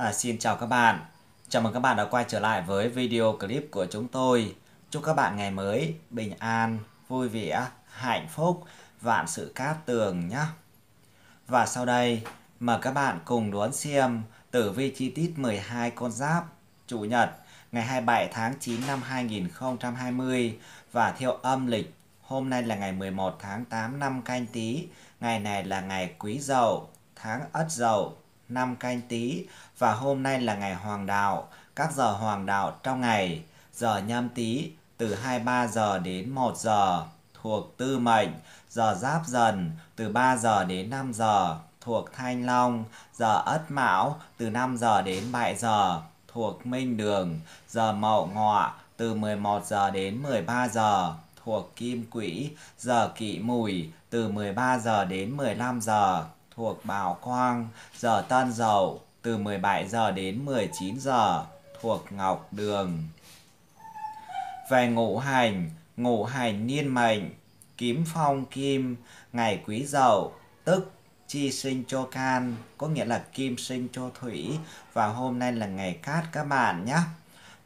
À, xin chào các bạn. Chào mừng các bạn đã quay trở lại với video clip của chúng tôi. Chúc các bạn ngày mới bình an, vui vẻ, hạnh phúc, vạn sự cát tường nhé. Và sau đây, mời các bạn cùng đón xem tử vi chi tiết 12 con giáp Chủ nhật ngày 27 tháng 9 năm 2020 và theo âm lịch hôm nay là ngày 11 tháng 8 năm canh tí, ngày này là ngày quý dậu, tháng ất dậu năm canh tý và hôm nay là ngày hoàng đạo, các giờ hoàng đạo trong ngày, giờ nhâm tý từ 23 giờ đến 1 giờ thuộc tư mệnh, giờ giáp dần từ 3 giờ đến 5 giờ thuộc thanh long, giờ ất mão từ 5 giờ đến 7 giờ thuộc minh đường, giờ mậu ngọ từ 11 giờ đến 13 giờ thuộc kim quỹ, giờ kỵ mùi từ 13 giờ đến 15 giờ thuộc bảo Khoang, giờ tân dậu từ 17 giờ đến 19 giờ thuộc Ngọc Đường. Về ngũ hành, ngũ hành niên mệnh, kiếm phong kim, ngày quý dậu, tức chi sinh cho can, có nghĩa là kim sinh cho thủy và hôm nay là ngày cát các bạn nhé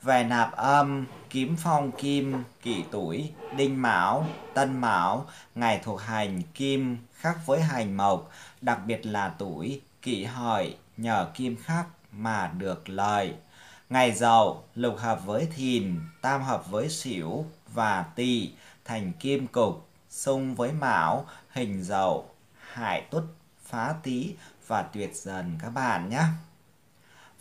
về nạp âm kiếm phong kim kỷ tuổi đinh mão tân mão ngày thuộc hành kim khác với hành mộc đặc biệt là tuổi kỷ hợi nhờ kim khắc mà được lời ngày giàu lục hợp với thìn tam hợp với sửu và tỵ thành kim cục xung với mão hình giàu hại tuất phá tý và tuyệt dần các bạn nhé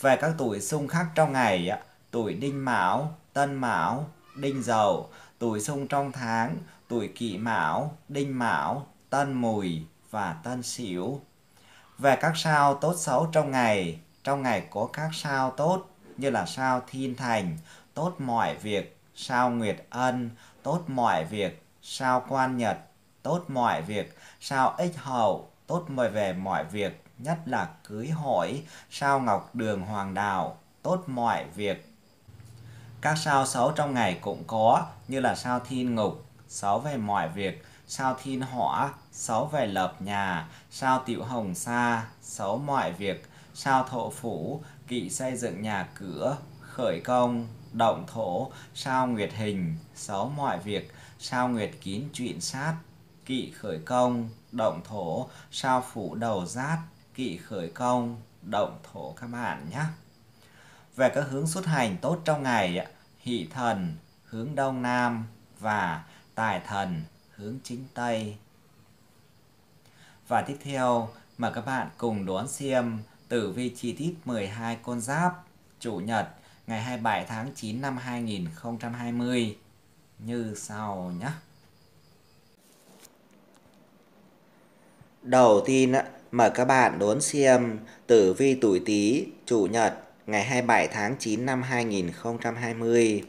về các tuổi xung khắc trong ngày tuổi đinh mão, tân mão, đinh dậu, tuổi xung trong tháng, tuổi kỷ mão, đinh mão, tân mùi và tân sửu. Về các sao tốt xấu trong ngày, trong ngày có các sao tốt như là sao thiên thành, tốt mọi việc, sao nguyệt ân, tốt mọi việc, sao quan nhật, tốt mọi việc, sao ích hậu, tốt mời về mọi việc, nhất là cưới hỏi, sao ngọc đường hoàng đạo, tốt mọi việc, các sao xấu trong ngày cũng có như là sao thiên ngục, xấu về mọi việc, sao thiên hỏa, xấu về lập nhà, sao tiểu hồng sa, xấu mọi việc, sao thổ phủ, kỵ xây dựng nhà cửa, khởi công, động thổ, sao nguyệt hình, xấu mọi việc, sao nguyệt kín chuyện sát, kỵ khởi công, động thổ, sao phủ đầu giát, kỵ khởi công, động thổ các bạn nhé. Về các hướng xuất hành tốt trong ngày hỷ thần hướng đông nam và tài thần hướng chính tây. Và tiếp theo, mời các bạn cùng đoán xem tử vi chi tiết 12 con giáp chủ nhật ngày 27 tháng 9 năm 2020 như sau nhé. Đầu tiên mời các bạn đoán xem tử vi tuổi Tý chủ nhật ngày 27 tháng 9 năm 2020.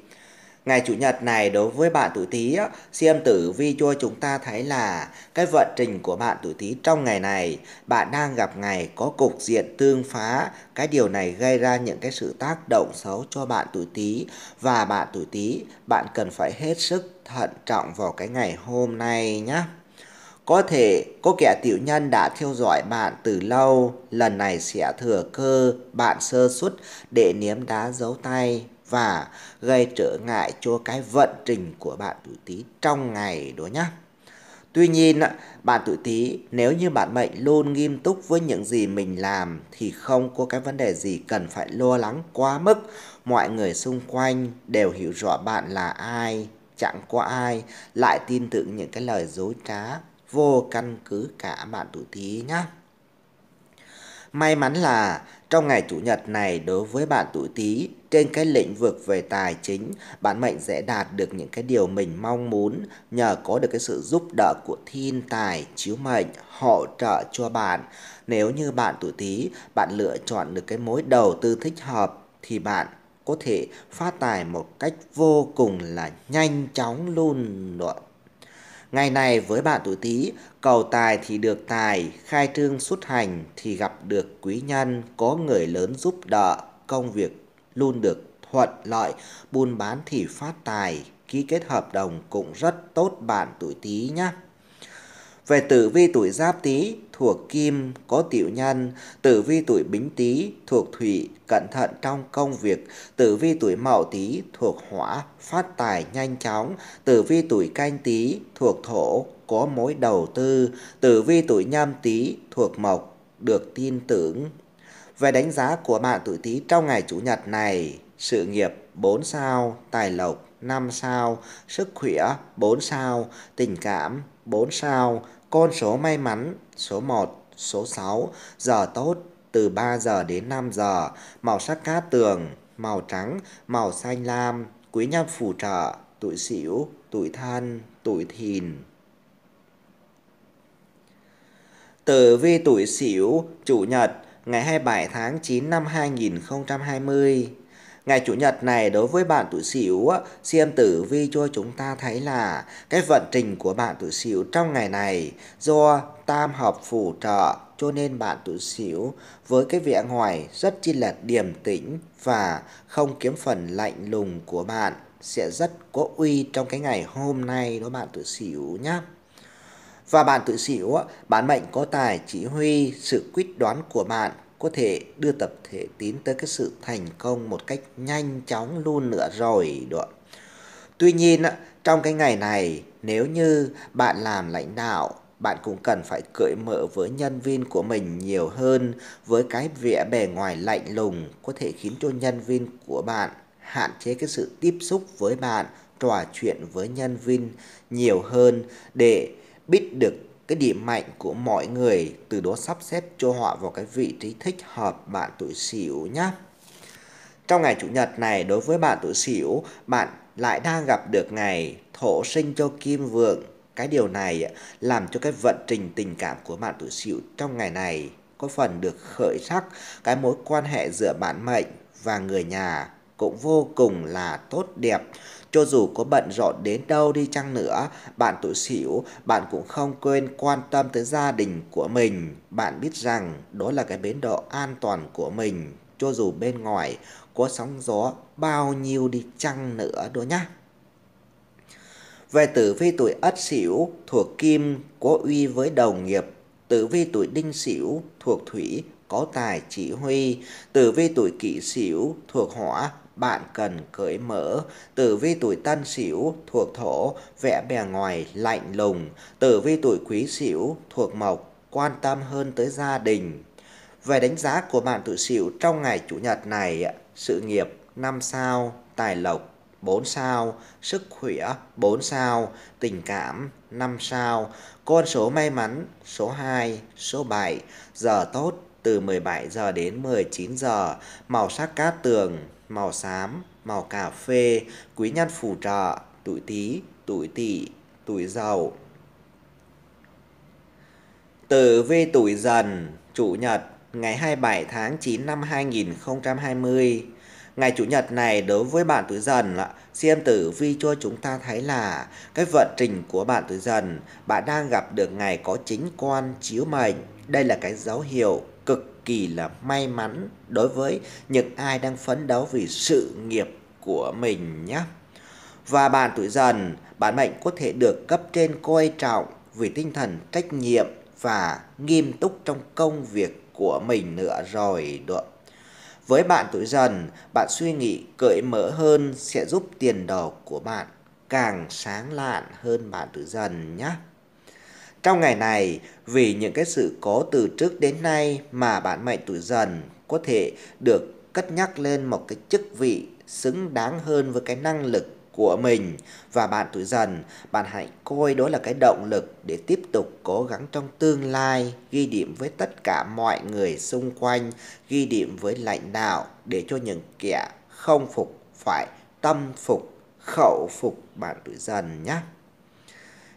Ngày Chủ nhật này đối với bạn tuổi Tý, xem tử vi cho chúng ta thấy là cái vận trình của bạn tuổi Tý trong ngày này, bạn đang gặp ngày có cục diện tương phá, cái điều này gây ra những cái sự tác động xấu cho bạn tuổi Tý và bạn tuổi Tý, bạn cần phải hết sức thận trọng vào cái ngày hôm nay nhé. Có thể có kẻ tiểu nhân đã theo dõi bạn từ lâu, lần này sẽ thừa cơ bạn sơ suất để ném đá dấu tay và gây trở ngại cho cái vận trình của bạn tuổi Tý trong ngày đó nhé. Tuy nhiên, bạn tuổi Tý nếu như bạn mệnh luôn nghiêm túc với những gì mình làm thì không có cái vấn đề gì cần phải lo lắng quá mức. Mọi người xung quanh đều hiểu rõ bạn là ai, chẳng có ai lại tin tưởng những cái lời dối trá vô căn cứ cả bạn tuổi Tý nhé. May mắn là trong ngày chủ nhật này đối với bạn tuổi Tý, trên cái lĩnh vực về tài chính, bạn mệnh sẽ đạt được những cái điều mình mong muốn nhờ có được cái sự giúp đỡ của thiên tài chiếu mệnh hỗ trợ cho bạn. Nếu như bạn tuổi Tý, bạn lựa chọn được cái mối đầu tư thích hợp thì bạn có thể phát tài một cách vô cùng là nhanh chóng luôn luôn. Ngày này với bạn tuổi Tý, cầu tài thì được tài, khai trương xuất hành thì gặp được quý nhân, có người lớn giúp đỡ, công việc luôn được thuận lợi, buôn bán thì phát tài, ký kết hợp đồng cũng rất tốt bạn tuổi Tý nhé. Về tử vi tuổi Giáp Tý, thuộc kim, có tiểu nhân, tử vi tuổi bính tý thuộc thủy, cẩn thận trong công việc, tử vi tuổi mậu tý thuộc hỏa, phát tài nhanh chóng, tử vi tuổi canh tý thuộc thổ, có mối đầu tư, tử vi tuổi nhâm tý thuộc mộc, được tin tưởng. Về đánh giá của bạn tuổi tý trong ngày chủ nhật này, sự nghiệp 4 sao, tài lộc 5 sao, sức khỏe 4 sao, tình cảm 4 sao, con số may mắn số 1, số 6, giờ tốt từ 3 giờ đến 5 giờ, màu sắc cát tường, màu trắng, màu xanh lam, quý nhân phù trợ, tuổi sửu, tuổi thân, tuổi thìn. Tử vi tuổi sửu, chủ nhật, ngày 27 tháng 9 năm 2020. Ngày Chủ nhật này đối với bạn tuổi Sửu, xem tử vi cho chúng ta thấy là cái vận trình của bạn tuổi Sửu trong ngày này do tam hợp phù trợ cho nên bạn tuổi Sửu với cái vẻ ngoài rất chi là điềm tĩnh và không kiếm phần lạnh lùng của bạn sẽ rất có uy trong cái ngày hôm nay đó bạn tuổi Sửu nhé. Và bạn tuổi Sửu, bản mệnh có tài chỉ huy, sự quyết đoán của bạn có thể đưa tập thể tiến tới cái sự thành công một cách nhanh chóng luôn nữa rồi được tuy nhiên trong cái ngày này nếu như bạn làm lãnh đạo bạn cũng cần phải cởi mở với nhân viên của mình nhiều hơn với cái vẻ bề ngoài lạnh lùng có thể khiến cho nhân viên của bạn hạn chế cái sự tiếp xúc với bạn trò chuyện với nhân viên nhiều hơn để biết được cái điểm mạnh của mọi người từ đó sắp xếp cho họ vào cái vị trí thích hợp bạn tuổi sửu nhé. Trong ngày Chủ nhật này đối với bạn tuổi sửu, bạn lại đang gặp được ngày thổ sinh cho kim vượng. Cái điều này làm cho cái vận trình tình cảm của bạn tuổi sửu trong ngày này có phần được khởi sắc cái mối quan hệ giữa bạn mệnh và người nhà cũng vô cùng là tốt đẹp cho dù có bận rộn đến đâu đi chăng nữa, bạn tuổi sửu bạn cũng không quên quan tâm tới gia đình của mình. Bạn biết rằng đó là cái bến đỗ an toàn của mình, cho dù bên ngoài có sóng gió bao nhiêu đi chăng nữa đó nhá. Về tử vi tuổi Ất Sửu thuộc Kim có uy với đồng nghiệp, tử vi tuổi Đinh Sửu thuộc Thủy có tài chỉ huy, tử vi tuổi Kỷ Sửu thuộc Hỏa bạn cần cởi mở, tử vi tuổi tân sửu thuộc thổ, vẽ bề ngoài lạnh lùng, tử vi tuổi quý sửu thuộc mộc, quan tâm hơn tới gia đình. Về đánh giá của bạn tuổi sửu trong ngày chủ nhật này, sự nghiệp 5 sao, tài lộc 4 sao, sức khỏe 4 sao, tình cảm 5 sao, con số may mắn số 2, số 7, giờ tốt từ 17 giờ đến 19 giờ, màu sắc cát tường màu xám, màu cà phê, quý nhân phù trợ, tuổi Tý, tuổi Tỵ, tuổi Dậu. Tử vi tuổi Dần, chủ nhật, ngày 27 tháng 9 năm 2020. Ngày chủ nhật này đối với bạn tuổi dần xem tử vi cho chúng ta thấy là cái vận trình của bạn tuổi dần, bạn đang gặp được ngày có chính quan chiếu mệnh. Đây là cái dấu hiệu cực kỳ là may mắn đối với những ai đang phấn đấu vì sự nghiệp của mình nhé. Và bạn tuổi dần, bản mệnh có thể được cấp trên coi trọng vì tinh thần trách nhiệm và nghiêm túc trong công việc của mình nữa rồi được. Với bạn tuổi dần, bạn suy nghĩ cởi mở hơn sẽ giúp tiền đồ của bạn càng sáng lạn hơn bạn tuổi dần nhé. Trong ngày này, vì những cái sự cố từ trước đến nay mà bạn mệnh tuổi dần có thể được cất nhắc lên một cái chức vị xứng đáng hơn với cái năng lực của mình và bạn tuổi dần, bạn hãy coi đó là cái động lực để tiếp tục cố gắng trong tương lai, ghi điểm với tất cả mọi người xung quanh, ghi điểm với lãnh đạo để cho những kẻ không phục phải tâm phục, khẩu phục bạn tuổi dần nhé.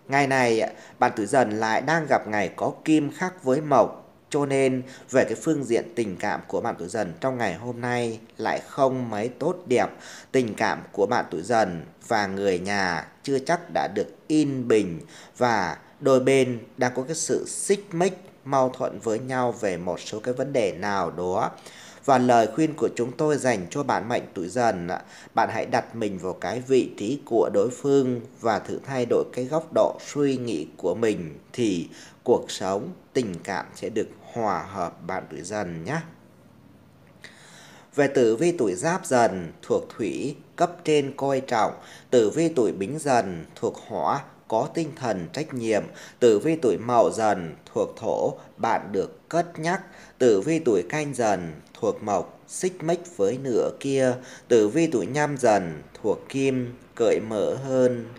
Ngày này, bạn tử dần lại đang gặp ngày có kim khắc với mộc, cho nên về cái phương diện tình cảm của bạn tuổi dần trong ngày hôm nay lại không mấy tốt đẹp. Tình cảm của bạn tuổi dần và người nhà chưa chắc đã được in bình và đôi bên đang có cái sự xích mích mâu thuẫn với nhau về một số cái vấn đề nào đó. Và lời khuyên của chúng tôi dành cho bạn mệnh tuổi dần, bạn hãy đặt mình vào cái vị trí của đối phương và thử thay đổi cái góc độ suy nghĩ của mình thì cuộc sống, tình cảm sẽ được hòa hợp bạn tuổi dần nhé. Về tử vi tuổi giáp dần thuộc thủy, cấp trên coi trọng, tử vi tuổi bính dần thuộc hỏa, có tinh thần trách nhiệm, tử vi tuổi mậu dần thuộc thổ, bạn được cất nhắc, tử vi tuổi canh dần thuộc mộc, xích mách với nửa kia, tử vi tuổi nhâm dần, thuộc kim, cởi mở hơn.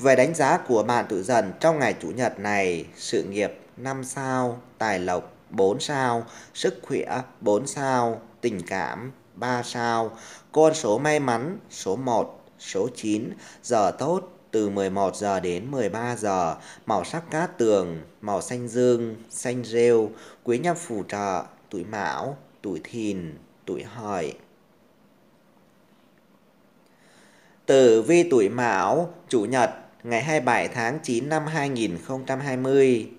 Về đánh giá của bạn tuổi dần trong ngày chủ nhật này, sự nghiệp 5 sao, tài lộc 4 sao, sức khỏe 4 sao, tình cảm 3 sao, con số may mắn số 1, số 9, giờ tốt từ 11 giờ đến 13 giờ, màu sắc cát tường, màu xanh dương, xanh rêu, quý nhân phù trợ, tuổi mão, tuổi thìn, tuổi hợi. Tử vi tuổi Mão, Chủ nhật, ngày 27 tháng 9 năm 2020.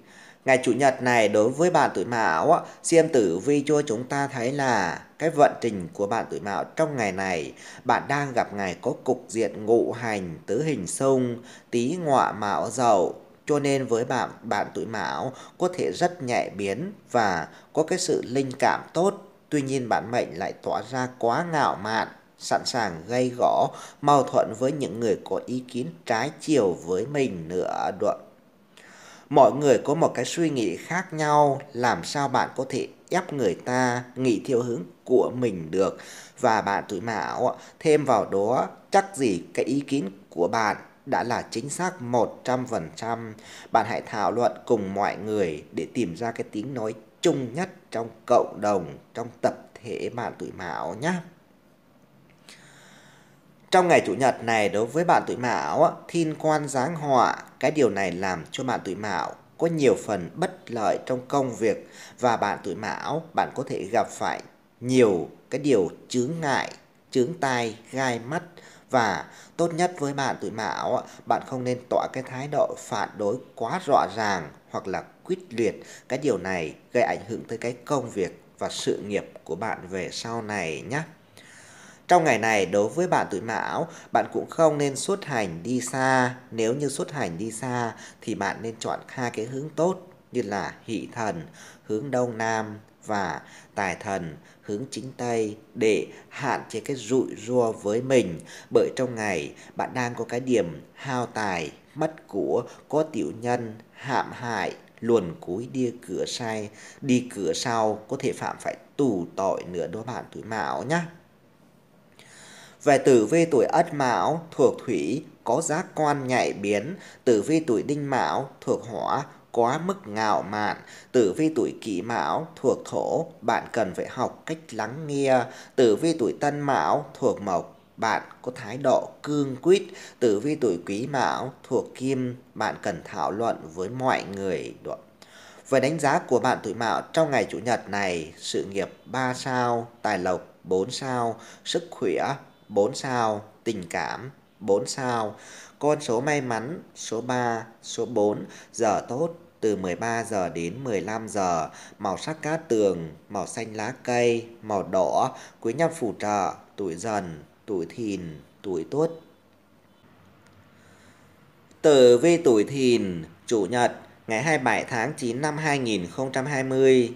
Ngày Chủ nhật này đối với bạn tuổi Mão, xem tử vi cho chúng ta thấy là cái vận trình của bạn tuổi Mão trong ngày này, bạn đang gặp ngày có cục diện ngũ hành tứ hình xung, tý ngọa mão dậu, cho nên với bạn bạn tuổi Mão có thể rất nhạy biến và có cái sự linh cảm tốt Tuy nhiên bản mệnh lại tỏ ra quá ngạo mạn, sẵn sàng gây gõ, mâu thuẫn với những người có ý kiến trái chiều với mình nữa được. Mọi người có một cái suy nghĩ khác nhau, làm sao bạn có thể ép người ta nghĩ theo hướng của mình được. Và bạn tuổi mão thêm vào đó chắc gì cái ý kiến của bạn đã là chính xác 100%. Bạn hãy thảo luận cùng mọi người để tìm ra cái tiếng nói chung nhất trong cộng đồng, trong tập thể bạn tuổi Mão nhé. Trong ngày Chủ nhật này đối với bạn tuổi Mão, thiên quan giáng họa, cái điều này làm cho bạn tuổi Mão có nhiều phần bất lợi trong công việc và bạn tuổi Mão bạn có thể gặp phải nhiều cái điều chướng ngại, chướng tai, gai mắt và tốt nhất với bạn tuổi mão bạn không nên tỏ cái thái độ phản đối quá rõ ràng hoặc là quyết liệt cái điều này gây ảnh hưởng tới cái công việc và sự nghiệp của bạn về sau này nhé trong ngày này đối với bạn tuổi mão bạn cũng không nên xuất hành đi xa nếu như xuất hành đi xa thì bạn nên chọn hai cái hướng tốt như là hỷ thần hướng đông nam và tài thần hướng chính Tây để hạn chế cái rụi ro với mình bởi trong ngày bạn đang có cái điểm hao tài, mất của, có tiểu nhân, hạm hại, luồn cúi đi cửa sai, đi cửa sau có thể phạm phải tù tội nữa đó bạn tuổi mão nhá. Về tử vi tuổi ất mão thuộc thủy có giác quan nhạy biến, tử vi tuổi đinh mão thuộc hỏa quá mức ngạo mạn, tử vi tuổi kỷ mão thuộc thổ, bạn cần phải học cách lắng nghe, tử vi tuổi tân mão thuộc mộc, bạn có thái độ cương quyết, tử vi tuổi quý mão thuộc kim, bạn cần thảo luận với mọi người. Về đánh giá của bạn tuổi mão trong ngày chủ nhật này, sự nghiệp 3 sao, tài lộc 4 sao, sức khỏe 4 sao, tình cảm 4 sao. Con số may mắn số 3, số 4, giờ tốt từ 13 giờ đến 15 giờ, màu sắc cát tường, màu xanh lá cây, màu đỏ, quý nhân phù trợ, tuổi dần, tuổi thìn, tuổi tuất. Tử vi tuổi thìn, chủ nhật, ngày 27 tháng 9 năm 2020.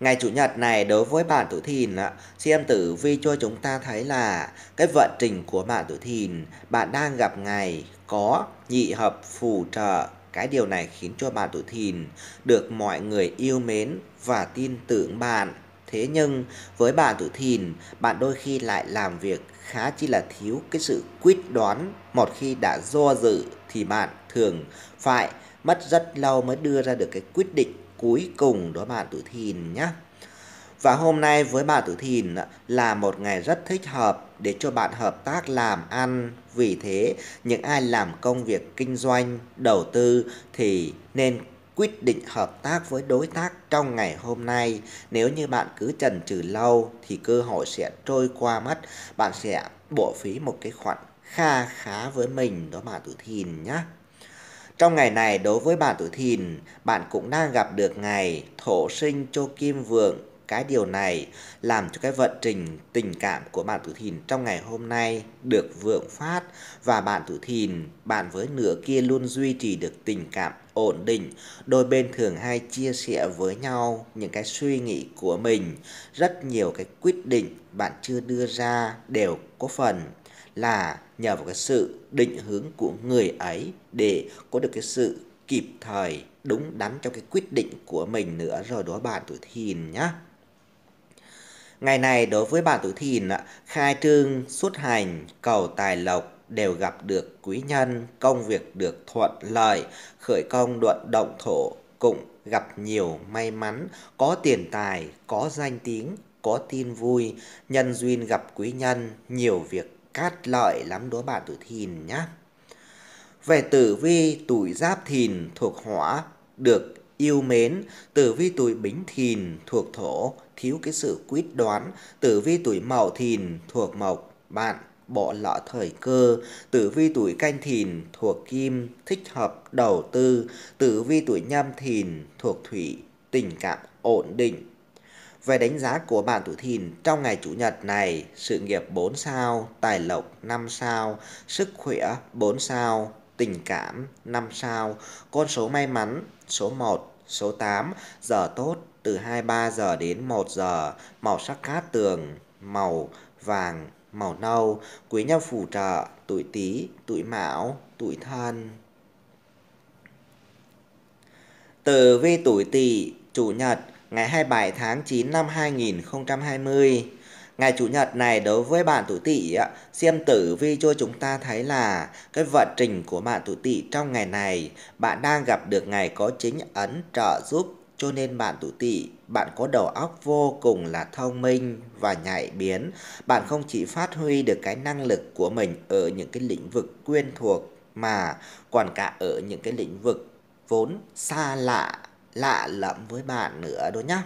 Ngày Chủ nhật này đối với bạn tuổi thìn, xem tử vi cho chúng ta thấy là cái vận trình của bạn tuổi thìn, bạn đang gặp ngày có nhị hợp phù trợ cái điều này khiến cho bà tuổi thìn được mọi người yêu mến và tin tưởng bạn. Thế nhưng với bà tuổi thìn, bạn đôi khi lại làm việc khá chỉ là thiếu cái sự quyết đoán. Một khi đã do dự thì bạn thường phải mất rất lâu mới đưa ra được cái quyết định cuối cùng đó bạn tuổi thìn nhé. Và hôm nay với bà tuổi thìn là một ngày rất thích hợp để cho bạn hợp tác làm ăn. Vì thế, những ai làm công việc kinh doanh, đầu tư thì nên quyết định hợp tác với đối tác trong ngày hôm nay. Nếu như bạn cứ chần chừ lâu thì cơ hội sẽ trôi qua mất, bạn sẽ bỏ phí một cái khoản kha khá với mình đó bạn tuổi thìn nhé. Trong ngày này đối với bạn tuổi thìn, bạn cũng đang gặp được ngày thổ sinh cho kim vượng cái điều này làm cho cái vận trình tình cảm của bạn tử thìn trong ngày hôm nay được vượng phát và bạn tử thìn bạn với nửa kia luôn duy trì được tình cảm ổn định. Đôi bên thường hay chia sẻ với nhau những cái suy nghĩ của mình. Rất nhiều cái quyết định bạn chưa đưa ra đều có phần là nhờ vào cái sự định hướng của người ấy để có được cái sự kịp thời đúng đắn cho cái quyết định của mình nữa rồi đó bạn tuổi thìn nhá Ngày này đối với bạn tuổi thìn, khai trương, xuất hành, cầu tài lộc đều gặp được quý nhân, công việc được thuận lợi, khởi công luận động thổ, cũng gặp nhiều may mắn, có tiền tài, có danh tiếng, có tin vui, nhân duyên gặp quý nhân, nhiều việc cát lợi lắm đối bạn tuổi thìn nhé. Về tử vi tuổi giáp thìn thuộc hỏa, được yêu mến, tử vi tuổi bính thìn thuộc thổ, thiếu cái sự quyết đoán, tử vi tuổi mậu thìn thuộc mộc, bạn bỏ lỡ thời cơ, tử vi tuổi canh thìn thuộc kim, thích hợp đầu tư, tử vi tuổi nhâm thìn thuộc thủy, tình cảm ổn định. Về đánh giá của bạn tuổi thìn trong ngày Chủ nhật này, sự nghiệp 4 sao, tài lộc 5 sao, sức khỏe 4 sao, tình cảm 5 sao, con số may mắn số 1, Số 8. Giờ tốt từ 23 giờ đến 1 giờ. Màu sắc cát tường, màu vàng, màu nâu. Quý nhân phù trợ, tuổi Tý, tuổi Mão, tuổi Thân. từ vi tuổi Tỵ, chủ nhật, ngày 27 tháng 9 năm 2020. Ngày Chủ nhật này đối với bạn tuổi tỵ xem tử vi cho chúng ta thấy là cái vận trình của bạn tuổi tỵ trong ngày này, bạn đang gặp được ngày có chính ấn trợ giúp cho nên bạn tuổi tỵ bạn có đầu óc vô cùng là thông minh và nhạy biến bạn không chỉ phát huy được cái năng lực của mình ở những cái lĩnh vực quen thuộc mà còn cả ở những cái lĩnh vực vốn xa lạ lạ lẫm với bạn nữa đó nhá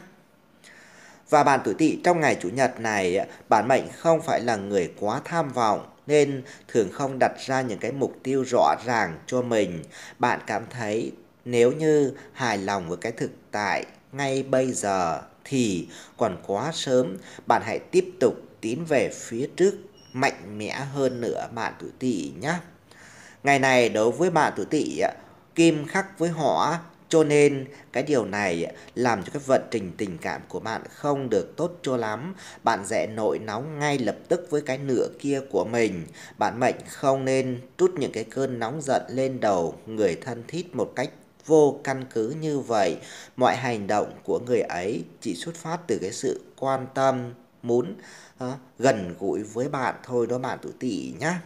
và bạn tuổi tỵ trong ngày Chủ nhật này, bản mệnh không phải là người quá tham vọng nên thường không đặt ra những cái mục tiêu rõ ràng cho mình. Bạn cảm thấy nếu như hài lòng với cái thực tại ngay bây giờ thì còn quá sớm, bạn hãy tiếp tục tiến về phía trước mạnh mẽ hơn nữa bạn tuổi tỵ nhé. Ngày này đối với bạn tuổi tỵ, kim khắc với hỏa cho nên cái điều này làm cho cái vận trình tình cảm của bạn không được tốt cho lắm. Bạn dễ nổi nóng ngay lập tức với cái nửa kia của mình. Bạn mệnh không nên trút những cái cơn nóng giận lên đầu người thân thiết một cách vô căn cứ như vậy. Mọi hành động của người ấy chỉ xuất phát từ cái sự quan tâm, muốn uh, gần gũi với bạn thôi đó bạn tuổi tỵ nhá.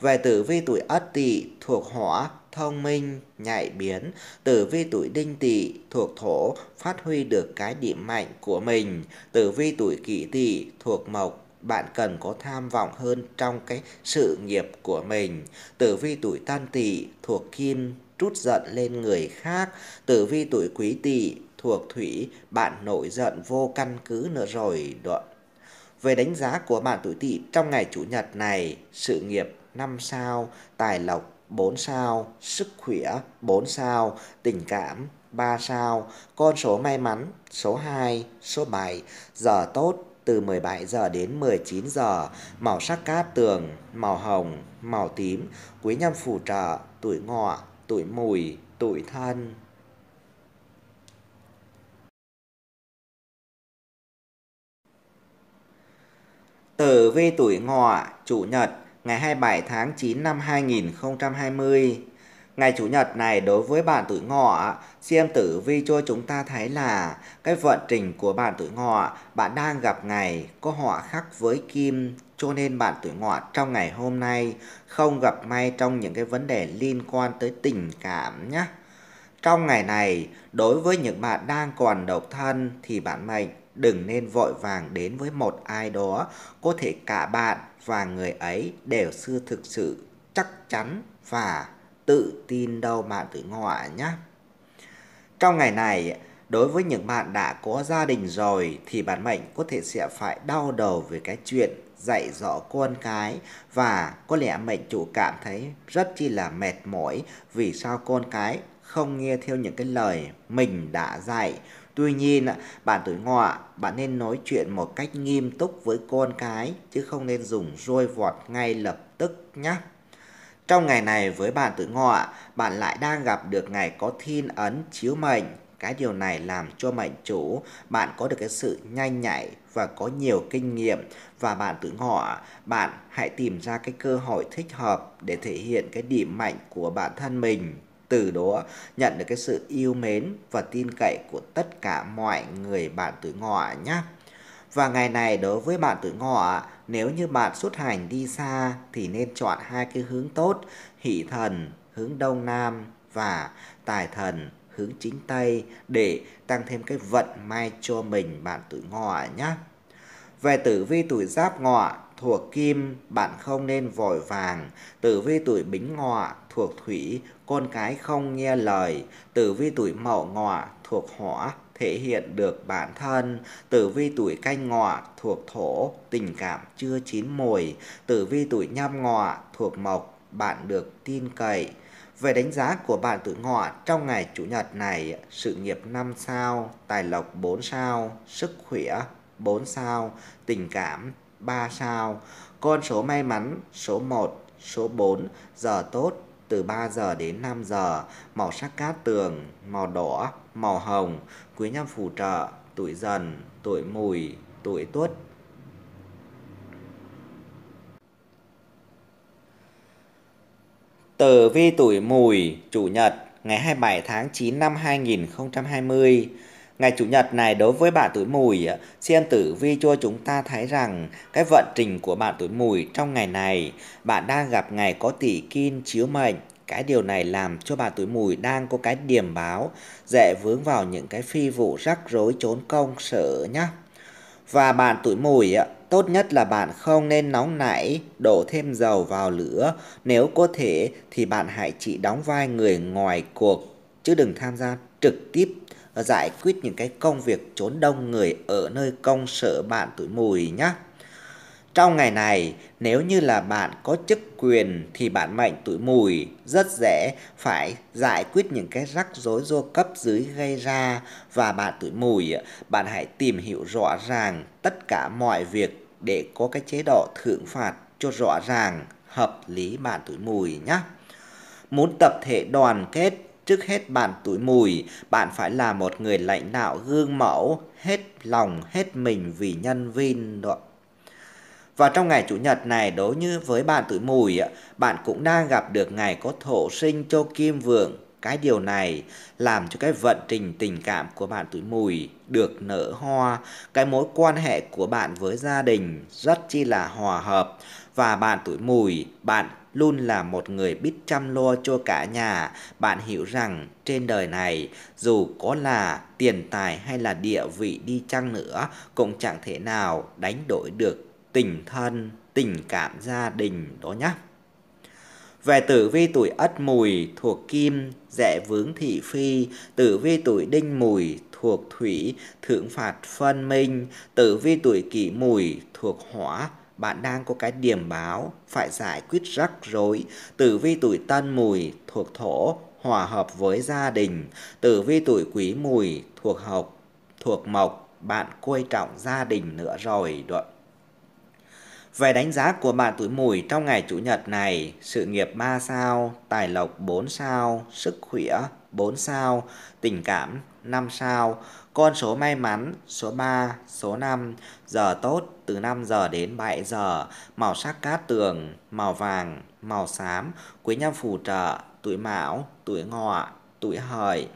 Về tử vi tuổi Ất Tỵ thuộc hỏa thông minh, nhạy biến, tử vi tuổi đinh tỵ thuộc thổ phát huy được cái điểm mạnh của mình, tử vi tuổi kỷ tỵ thuộc mộc bạn cần có tham vọng hơn trong cái sự nghiệp của mình. Tử vi tuổi Tân Tỵ thuộc Kim trút giận lên người khác, tử vi tuổi Quý Tỵ thuộc Thủy bạn nổi giận vô căn cứ nữa rồi. Đoạn. Về đánh giá của bạn tuổi Tỵ trong ngày chủ nhật này, sự nghiệp năm sao, tài lộc 4 sao, sức khỏe 4 sao, tình cảm 3 sao, con số may mắn số 2, số 7, giờ tốt từ 17 giờ đến 19 giờ, màu sắc cát tường, màu hồng, màu tím, quý nhân phù trợ, tuổi ngọ, tuổi mùi, tuổi thân. Tử vi tuổi ngọ, chủ nhật, ngày 27 tháng 9 năm 2020. Ngày Chủ nhật này đối với bạn tuổi ngọ, xem tử vi cho chúng ta thấy là cái vận trình của bạn tuổi ngọ, bạn đang gặp ngày có họ khắc với kim, cho nên bạn tuổi ngọ trong ngày hôm nay không gặp may trong những cái vấn đề liên quan tới tình cảm nhé. Trong ngày này, đối với những bạn đang còn độc thân thì bạn mệnh đừng nên vội vàng đến với một ai đó, có thể cả bạn và người ấy đều sư thực sự chắc chắn và tự tin đâu bạn tự ngọa nhé. Trong ngày này, đối với những bạn đã có gia đình rồi thì bản mệnh có thể sẽ phải đau đầu về cái chuyện dạy dỗ con cái và có lẽ mệnh chủ cảm thấy rất chi là mệt mỏi vì sao con cái không nghe theo những cái lời mình đã dạy Tuy nhiên, bạn tuổi ngọ, bạn nên nói chuyện một cách nghiêm túc với con cái, chứ không nên dùng roi vọt ngay lập tức nhé. Trong ngày này với bạn tuổi ngọ, bạn lại đang gặp được ngày có thiên ấn chiếu mệnh. Cái điều này làm cho mệnh chủ bạn có được cái sự nhanh nhạy và có nhiều kinh nghiệm và bạn tuổi ngọ, bạn hãy tìm ra cái cơ hội thích hợp để thể hiện cái điểm mạnh của bản thân mình từ đó nhận được cái sự yêu mến và tin cậy của tất cả mọi người bạn tuổi ngọ nhé. Và ngày này đối với bạn tuổi ngọ, nếu như bạn xuất hành đi xa thì nên chọn hai cái hướng tốt, hỷ thần hướng đông nam và tài thần hướng chính tây để tăng thêm cái vận may cho mình bạn tuổi ngọ nhé. Về tử vi tuổi giáp ngọ thuộc kim, bạn không nên vội vàng. Tử vi tuổi bính ngọ, thuộc thủy, con cái không nghe lời. Tử vi tuổi mậu ngọ, thuộc hỏa, thể hiện được bản thân. Tử vi tuổi canh ngọ, thuộc thổ, tình cảm chưa chín mùi. Tử vi tuổi nhâm ngọ, thuộc mộc, bạn được tin cậy. Về đánh giá của bạn tuổi ngọ trong ngày Chủ nhật này, sự nghiệp 5 sao, tài lộc 4 sao, sức khỏe 4 sao, tình cảm 3 sao. Con số may mắn số 1, số 4, giờ tốt từ 3 giờ đến 5 giờ, màu sắc cát tường, màu đỏ, màu hồng, quý nhân phù trợ, tuổi dần, tuổi mùi, tuổi tuất. Tử vi tuổi mùi, chủ nhật, ngày 27 tháng 9 năm 2020 Ngày Chủ nhật này đối với bạn tuổi mùi, xem tử vi cho chúng ta thấy rằng cái vận trình của bạn tuổi mùi trong ngày này, bạn đang gặp ngày có tỷ kim chiếu mệnh. Cái điều này làm cho bạn tuổi mùi đang có cái điểm báo dễ vướng vào những cái phi vụ rắc rối trốn công sở nhá. Và bạn tuổi mùi tốt nhất là bạn không nên nóng nảy đổ thêm dầu vào lửa. Nếu có thể thì bạn hãy chỉ đóng vai người ngoài cuộc chứ đừng tham gia trực tiếp giải quyết những cái công việc trốn đông người ở nơi công sở bạn tuổi mùi nhé. Trong ngày này, nếu như là bạn có chức quyền thì bạn mệnh tuổi mùi rất dễ phải giải quyết những cái rắc rối do cấp dưới gây ra và bạn tuổi mùi, bạn hãy tìm hiểu rõ ràng tất cả mọi việc để có cái chế độ thưởng phạt cho rõ ràng, hợp lý bạn tuổi mùi nhé. Muốn tập thể đoàn kết Trước hết bạn tuổi mùi, bạn phải là một người lãnh đạo gương mẫu, hết lòng, hết mình vì nhân viên đó. Và trong ngày Chủ nhật này đối như với bạn tuổi mùi, bạn cũng đang gặp được ngày có thổ sinh cho kim vượng. Cái điều này làm cho cái vận trình tình cảm của bạn tuổi mùi được nở hoa, cái mối quan hệ của bạn với gia đình rất chi là hòa hợp và bạn tuổi mùi, bạn luôn là một người biết chăm lo cho cả nhà. Bạn hiểu rằng trên đời này dù có là tiền tài hay là địa vị đi chăng nữa cũng chẳng thể nào đánh đổi được tình thân, tình cảm gia đình đó nhé. Về tử vi tuổi ất mùi thuộc kim, dễ vướng thị phi, tử vi tuổi đinh mùi thuộc thủy, thượng phạt phân minh, tử vi tuổi kỷ mùi thuộc hỏa, bạn đang có cái điểm báo phải giải quyết rắc rối. Tử vi tuổi tân mùi thuộc thổ hòa hợp với gia đình. Tử vi tuổi quý mùi thuộc học thuộc mộc bạn coi trọng gia đình nữa rồi. Được. Về đánh giá của bạn tuổi mùi trong ngày Chủ nhật này, sự nghiệp 3 sao, tài lộc 4 sao, sức khỏe 4 sao, tình cảm 5 sao. Con số may mắn số 3, số 5, giờ tốt từ 5 giờ đến 7 giờ, màu sắc cát tường, màu vàng, màu xám, quý nhân phù trợ, tuổi mão, tuổi ngọ, tuổi hợi.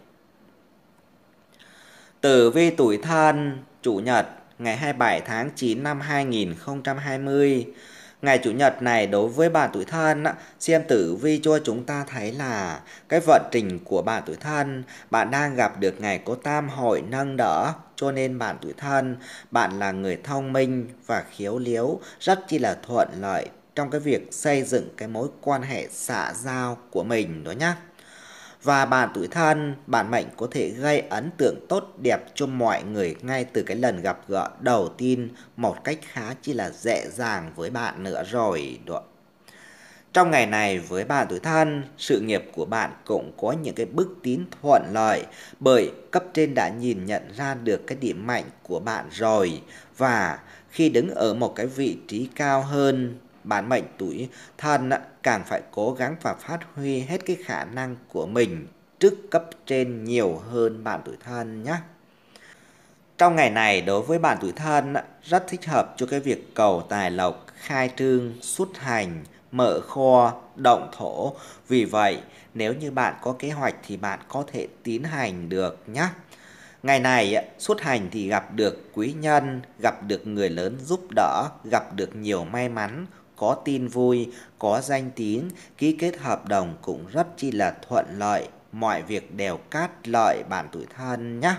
Tử vi tuổi thân, chủ nhật, ngày 27 tháng 9 năm 2020 ngày Chủ nhật này đối với bà tuổi thân xem tử vi cho chúng ta thấy là cái vận trình của bà tuổi thân bạn đang gặp được ngày có tam hội nâng đỡ cho nên bạn tuổi thân bạn là người thông minh và khiếu liếu rất chi là thuận lợi trong cái việc xây dựng cái mối quan hệ xã giao của mình đó nhé và bạn tuổi thân, bạn mệnh có thể gây ấn tượng tốt đẹp cho mọi người ngay từ cái lần gặp gỡ đầu tiên một cách khá chỉ là dễ dàng với bạn nữa rồi. Đó. Trong ngày này với bạn tuổi thân, sự nghiệp của bạn cũng có những cái bước tiến thuận lợi bởi cấp trên đã nhìn nhận ra được cái điểm mạnh của bạn rồi và khi đứng ở một cái vị trí cao hơn bản mệnh tuổi thân càng phải cố gắng và phát huy hết cái khả năng của mình trước cấp trên nhiều hơn bạn tuổi thân nhé. Trong ngày này đối với bạn tuổi thân rất thích hợp cho cái việc cầu tài lộc, khai trương, xuất hành, mở kho, động thổ. Vì vậy, nếu như bạn có kế hoạch thì bạn có thể tiến hành được nhé. Ngày này xuất hành thì gặp được quý nhân, gặp được người lớn giúp đỡ, gặp được nhiều may mắn, có tin vui, có danh tiếng, ký kết hợp đồng cũng rất chi là thuận lợi, mọi việc đều cát lợi bạn tuổi thân nhé.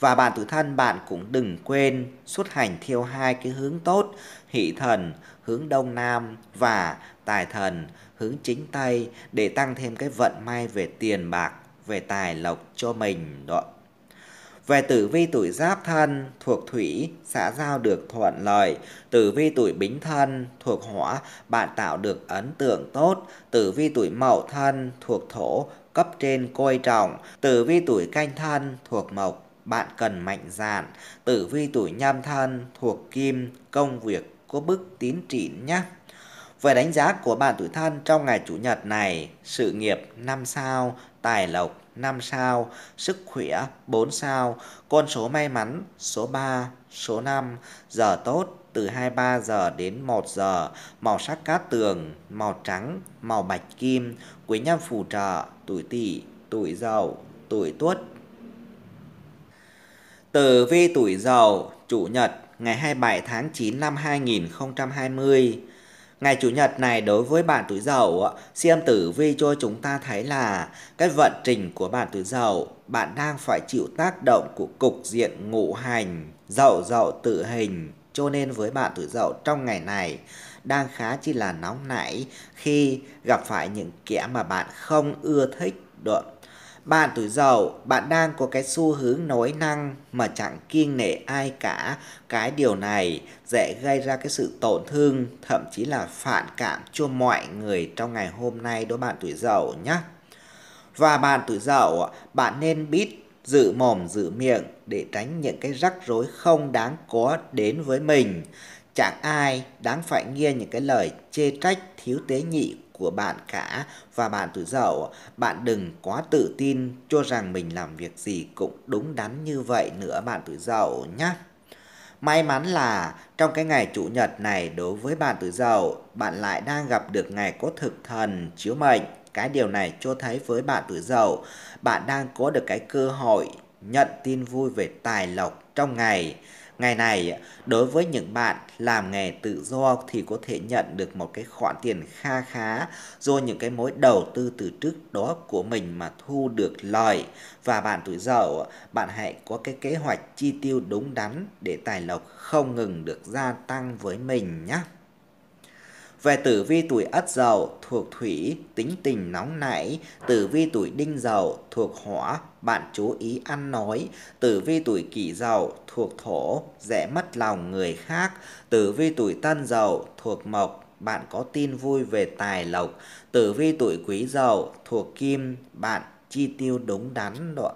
Và bạn tuổi thân bạn cũng đừng quên xuất hành theo hai cái hướng tốt, hỷ thần hướng đông nam và tài thần hướng chính tây để tăng thêm cái vận may về tiền bạc, về tài lộc cho mình đó. Về tử vi tuổi giáp thân thuộc thủy, xã giao được thuận lợi. Tử vi tuổi bính thân thuộc hỏa, bạn tạo được ấn tượng tốt. Tử vi tuổi mậu thân thuộc thổ, cấp trên coi trọng. Tử vi tuổi canh thân thuộc mộc, bạn cần mạnh dạn. Tử vi tuổi nhâm thân thuộc kim, công việc có bước tiến triển nhé. Về đánh giá của bạn tuổi thân trong ngày chủ nhật này, sự nghiệp năm sao, tài lộc 5 sao, sức khỏe 4 sao, con số may mắn số 3, số 5, giờ tốt từ 23 giờ đến 1 giờ, màu sắc cát tường, màu trắng, màu bạch kim, quý nhân phù trợ, tuổi tỵ, tuổi dậu, tuổi tuất. Tử vi tuổi dậu, chủ nhật, ngày 27 tháng 9 năm 2020 Ngày Chủ nhật này đối với bạn tuổi dậu, xem tử vi cho chúng ta thấy là cái vận trình của bạn tuổi dậu, bạn đang phải chịu tác động của cục diện ngũ hành, dậu dậu tự hình. Cho nên với bạn tuổi dậu trong ngày này đang khá chi là nóng nảy khi gặp phải những kẻ mà bạn không ưa thích. Được bạn tuổi dậu, bạn đang có cái xu hướng nói năng mà chẳng kiêng nể ai cả. Cái điều này dễ gây ra cái sự tổn thương, thậm chí là phản cảm cho mọi người trong ngày hôm nay đối bạn tuổi dậu nhé. Và bạn tuổi dậu, bạn nên biết giữ mồm giữ miệng để tránh những cái rắc rối không đáng có đến với mình. Chẳng ai đáng phải nghe những cái lời chê trách thiếu tế nhị của bạn cả và bạn tuổi dậu, bạn đừng quá tự tin cho rằng mình làm việc gì cũng đúng đắn như vậy nữa bạn tuổi dậu nhé. May mắn là trong cái ngày chủ nhật này đối với bạn tuổi dậu, bạn lại đang gặp được ngày có thực thần chiếu mệnh. Cái điều này cho thấy với bạn tuổi dậu, bạn đang có được cái cơ hội nhận tin vui về tài lộc trong ngày. Ngày này, đối với những bạn làm nghề tự do thì có thể nhận được một cái khoản tiền kha khá do những cái mối đầu tư từ trước đó của mình mà thu được lời. Và bạn tuổi dậu, bạn hãy có cái kế hoạch chi tiêu đúng đắn để tài lộc không ngừng được gia tăng với mình nhé. Về tử vi tuổi ất dậu thuộc thủy, tính tình nóng nảy, tử vi tuổi đinh dậu thuộc hỏa, bạn chú ý ăn nói, tử vi tuổi kỷ dậu thuộc thổ, dễ mất lòng người khác, tử vi tuổi tân dậu thuộc mộc, bạn có tin vui về tài lộc, tử vi tuổi quý dậu thuộc kim, bạn chi tiêu đúng đắn đoạn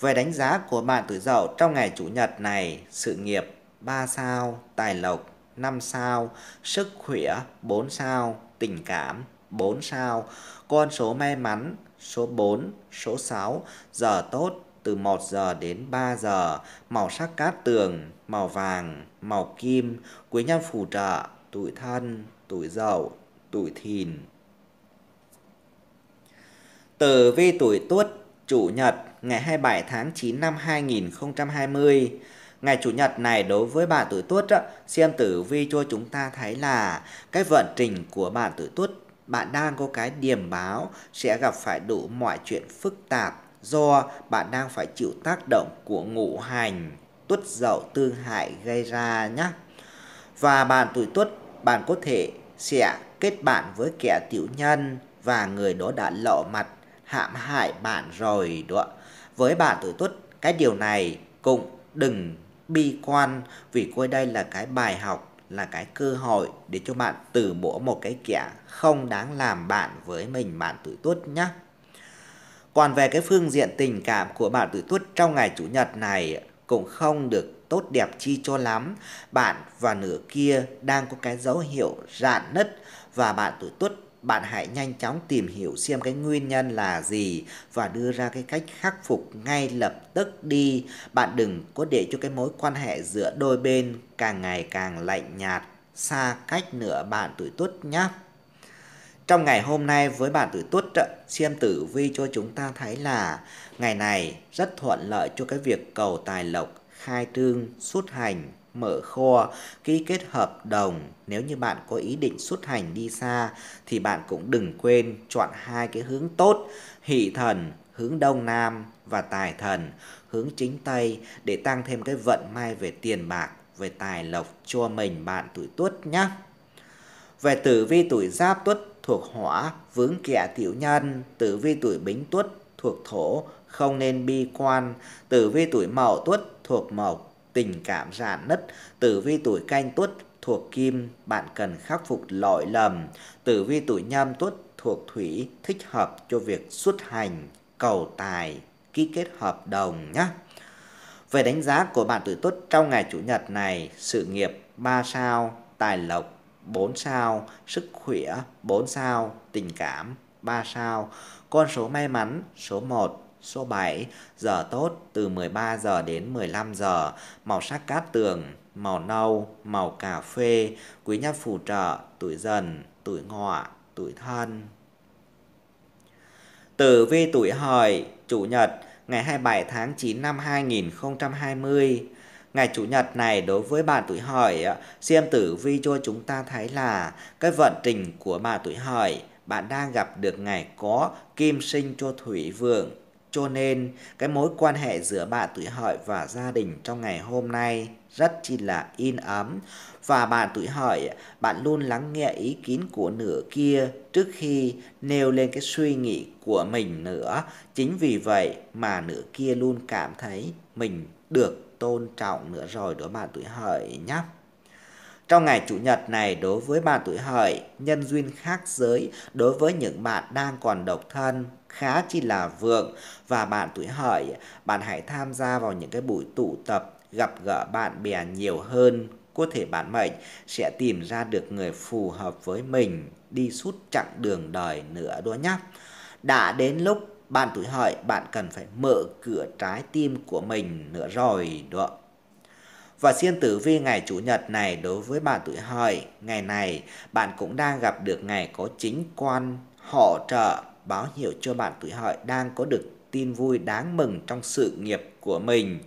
Về đánh giá của bạn tuổi dậu trong ngày chủ nhật này, sự nghiệp 3 sao, tài lộc 5 sao, sức khỏe 4 sao, tình cảm 4 sao, con số may mắn số 4, số 6, giờ tốt từ 1 giờ đến 3 giờ, màu sắc cát tường, màu vàng, màu kim, quý nhân phù trợ, tuổi thân, tuổi dậu, tuổi thìn. Tử vi tuổi tuất, chủ nhật, ngày 27 tháng 9 năm 2020 Ngày Chủ nhật này đối với bạn tuổi tuất á, xem tử vi cho chúng ta thấy là cái vận trình của bạn tuổi tuất bạn đang có cái điểm báo sẽ gặp phải đủ mọi chuyện phức tạp do bạn đang phải chịu tác động của ngũ hành tuất dậu tương hại gây ra nhé. Và bạn tuổi tuất bạn có thể sẽ kết bạn với kẻ tiểu nhân và người đó đã lộ mặt hãm hại bạn rồi đó. Với bạn tuổi tuất cái điều này cũng đừng bi quan vì coi đây là cái bài học là cái cơ hội để cho bạn từ bỏ một cái kẻ không đáng làm bạn với mình bạn tuổi tuất nhé. Còn về cái phương diện tình cảm của bạn tuổi tuất trong ngày chủ nhật này cũng không được tốt đẹp chi cho lắm. Bạn và nửa kia đang có cái dấu hiệu rạn nứt và bạn tuổi tuất bạn hãy nhanh chóng tìm hiểu xem cái nguyên nhân là gì và đưa ra cái cách khắc phục ngay lập tức đi. Bạn đừng có để cho cái mối quan hệ giữa đôi bên càng ngày càng lạnh nhạt, xa cách nữa bạn tuổi tuất nhé. Trong ngày hôm nay với bạn tuổi tuất, xem tử vi cho chúng ta thấy là ngày này rất thuận lợi cho cái việc cầu tài lộc, khai trương, xuất hành, mở kho, ký kết hợp đồng. Nếu như bạn có ý định xuất hành đi xa thì bạn cũng đừng quên chọn hai cái hướng tốt, hỷ thần hướng đông nam và tài thần hướng chính tây để tăng thêm cái vận may về tiền bạc, về tài lộc cho mình bạn tuổi Tuất nhé. Về tử vi tuổi Giáp Tuất thuộc hỏa, vướng kẻ tiểu nhân, tử vi tuổi Bính Tuất thuộc thổ, không nên bi quan, tử vi tuổi Mậu Tuất thuộc mộc, tình cảm già nứt, tử vi tuổi canh tuất thuộc kim, bạn cần khắc phục lỗi lầm, tử vi tuổi nhâm tuất thuộc thủy, thích hợp cho việc xuất hành, cầu tài, ký kết hợp đồng nhé. Về đánh giá của bạn tuổi tuất trong ngày chủ nhật này, sự nghiệp 3 sao, tài lộc 4 sao, sức khỏe 4 sao, tình cảm 3 sao, con số may mắn số 1, Số 7, giờ tốt từ 13 giờ đến 15 giờ, màu sắc cát tường, màu nâu, màu cà phê, quý nhân phù trợ, tuổi dần, tuổi ngọ, tuổi thân. Tử vi tuổi hợi, chủ nhật, ngày 27 tháng 9 năm 2020. Ngày chủ nhật này đối với bạn tuổi hợi, xem tử vi cho chúng ta thấy là cái vận trình của bạn tuổi hợi, bạn đang gặp được ngày có kim sinh cho thủy vượng cho nên, cái mối quan hệ giữa bạn tuổi hợi và gia đình trong ngày hôm nay rất chi là in ấm. Và bạn tuổi hợi, bạn luôn lắng nghe ý kiến của nửa kia trước khi nêu lên cái suy nghĩ của mình nữa. Chính vì vậy mà nửa kia luôn cảm thấy mình được tôn trọng nữa rồi đó bạn tuổi hợi nhé. Trong ngày Chủ nhật này đối với bạn tuổi hợi, nhân duyên khác giới đối với những bạn đang còn độc thân khá chi là vượng và bạn tuổi hợi, bạn hãy tham gia vào những cái buổi tụ tập gặp gỡ bạn bè nhiều hơn có thể bạn mệnh sẽ tìm ra được người phù hợp với mình đi suốt chặng đường đời nữa đó nhá. Đã đến lúc bạn tuổi hợi bạn cần phải mở cửa trái tim của mình nữa rồi đó và xiên tử vi ngày Chủ nhật này đối với bạn tuổi hợi, ngày này bạn cũng đang gặp được ngày có chính quan hỗ trợ báo hiệu cho bạn tuổi hợi đang có được tin vui đáng mừng trong sự nghiệp của mình.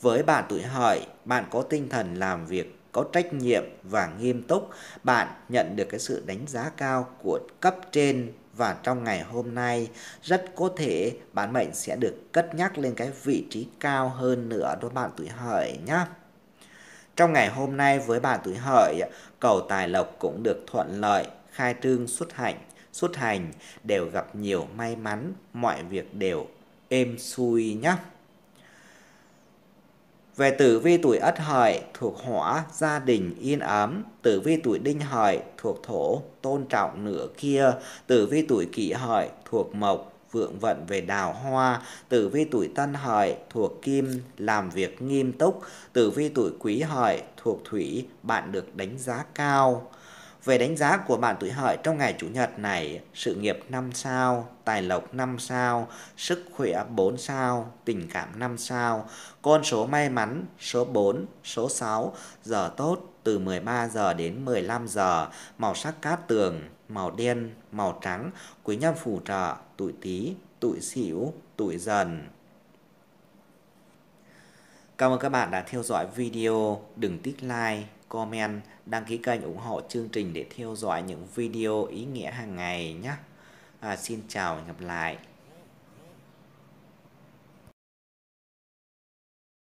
Với bạn tuổi hợi, bạn có tinh thần làm việc có trách nhiệm và nghiêm túc, bạn nhận được cái sự đánh giá cao của cấp trên và trong ngày hôm nay rất có thể bản mệnh sẽ được cất nhắc lên cái vị trí cao hơn nữa đối bạn tuổi hợi nhé. Trong ngày hôm nay với bà tuổi hợi, cầu tài lộc cũng được thuận lợi, khai trương xuất hành, xuất hành đều gặp nhiều may mắn, mọi việc đều êm xuôi nhé. Về tử vi tuổi Ất Hợi thuộc Hỏa, gia đình yên ấm, tử vi tuổi Đinh Hợi thuộc Thổ, tôn trọng nửa kia, tử vi tuổi Kỷ Hợi thuộc Mộc, vượng vận về đào hoa, tử vi tuổi tân hợi thuộc kim, làm việc nghiêm túc, tử vi tuổi quý hợi thuộc thủy, bạn được đánh giá cao. Về đánh giá của bạn tuổi hợi trong ngày Chủ nhật này, sự nghiệp 5 sao, tài lộc 5 sao, sức khỏe 4 sao, tình cảm 5 sao, con số may mắn số 4, số 6, giờ tốt từ 13 giờ đến 15 giờ, màu sắc cát tường màu đen, màu trắng của nhằm phù trợ tuổi Tý, tuổi Sửu, tuổi Dần. Cảm ơn các bạn đã theo dõi video. Đừng tích like, comment, đăng ký kênh ủng hộ chương trình để theo dõi những video ý nghĩa hàng ngày nhé. À, xin chào và gặp lại.